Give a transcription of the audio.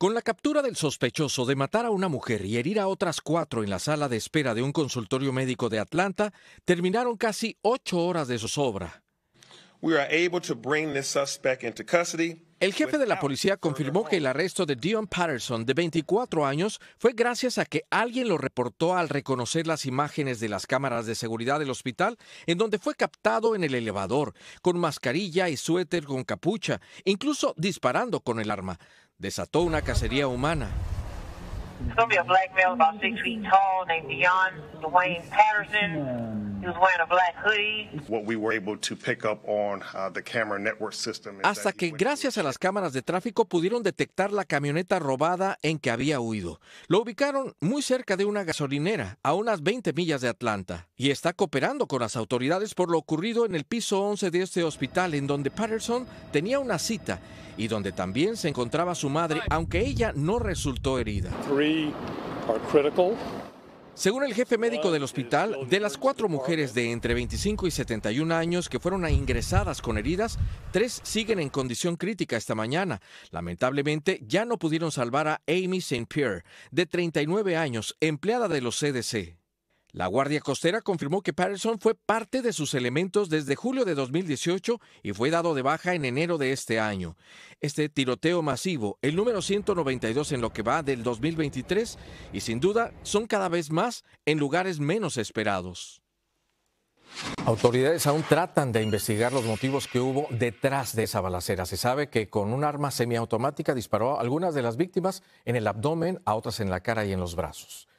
Con la captura del sospechoso de matar a una mujer y herir a otras cuatro en la sala de espera de un consultorio médico de Atlanta, terminaron casi ocho horas de zozobra. El jefe de la policía confirmó que el arresto de Dion Patterson, de 24 años, fue gracias a que alguien lo reportó al reconocer las imágenes de las cámaras de seguridad del hospital, en donde fue captado en el elevador, con mascarilla y suéter con capucha, incluso disparando con el arma desató una cacería humana. It's gonna be a black male about six feet tall named Deion Dwayne Patterson. Hasta que gracias a las cámaras de tráfico pudieron detectar la camioneta robada en que había huido. Lo ubicaron muy cerca de una gasolinera, a unas 20 millas de Atlanta, y está cooperando con las autoridades por lo ocurrido en el piso 11 de este hospital, en donde Patterson tenía una cita y donde también se encontraba su madre, aunque ella no resultó herida. Three critical. Según el jefe médico del hospital, de las cuatro mujeres de entre 25 y 71 años que fueron ingresadas con heridas, tres siguen en condición crítica esta mañana. Lamentablemente, ya no pudieron salvar a Amy St. Pierre, de 39 años, empleada de los CDC. La Guardia Costera confirmó que Patterson fue parte de sus elementos desde julio de 2018 y fue dado de baja en enero de este año. Este tiroteo masivo, el número 192 en lo que va del 2023, y sin duda son cada vez más en lugares menos esperados. Autoridades aún tratan de investigar los motivos que hubo detrás de esa balacera. Se sabe que con un arma semiautomática disparó a algunas de las víctimas en el abdomen, a otras en la cara y en los brazos.